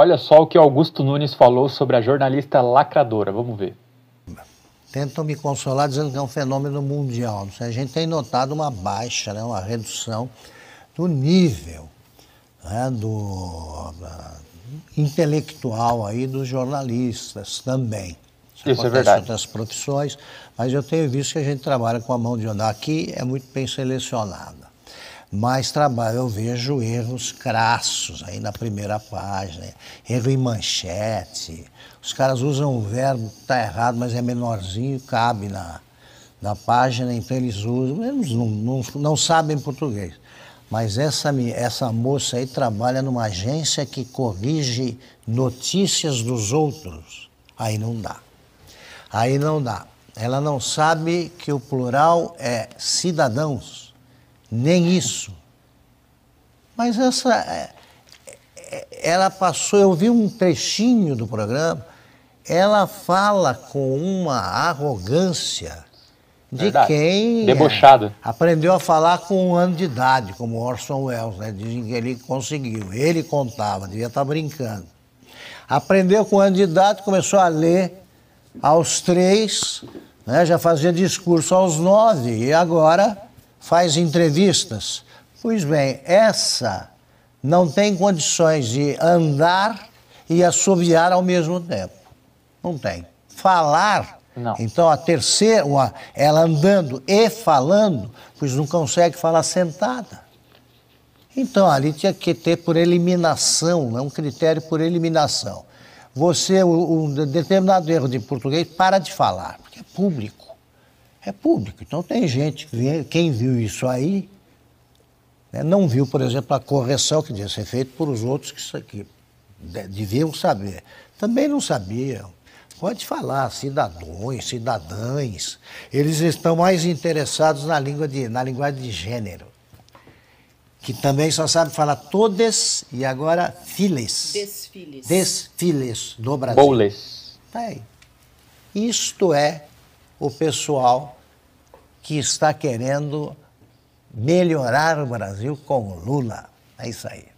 Olha só o que Augusto Nunes falou sobre a jornalista lacradora. Vamos ver. Tentam me consolar dizendo que é um fenômeno mundial. A gente tem notado uma baixa, né, uma redução do nível né, do, da, intelectual aí dos jornalistas também. Isso, Isso é verdade. outras profissões, mas eu tenho visto que a gente trabalha com a mão de obra aqui é muito bem selecionada mais trabalho. Eu vejo erros crassos aí na primeira página, erro em manchete. Os caras usam o verbo, está errado, mas é menorzinho, cabe na, na página, então eles usam. Eles não, não, não sabem português. Mas essa, essa moça aí trabalha numa agência que corrige notícias dos outros. Aí não dá. Aí não dá. Ela não sabe que o plural é cidadãos nem isso. Mas essa. É, é, ela passou, eu vi um trechinho do programa, ela fala com uma arrogância de Verdade. quem. Debochado. É, aprendeu a falar com um ano de idade, como Orson Welles, né? Dizem que ele conseguiu. Ele contava, devia estar tá brincando. Aprendeu com um ano de idade, começou a ler aos três, né? já fazia discurso aos nove, e agora faz entrevistas. Pois bem, essa não tem condições de andar e assobiar ao mesmo tempo. Não tem. Falar. Não. Então a terceira, ela andando e falando, pois não consegue falar sentada. Então ali tinha que ter por eliminação, é um critério por eliminação. Você, um determinado erro de português, para de falar, porque é público é público. Então tem gente, que quem viu isso aí, né, não viu, por exemplo, a correção que devia ser feita por os outros que, que deviam saber. Também não sabiam. Pode falar, cidadãos, cidadãs. Eles estão mais interessados na língua de, na linguagem de gênero. Que também só sabe falar todes e agora files. Desfiles. Desfiles do Brasil. Boules. Tá aí. Isto é o pessoal que está querendo melhorar o Brasil com o Lula. É isso aí.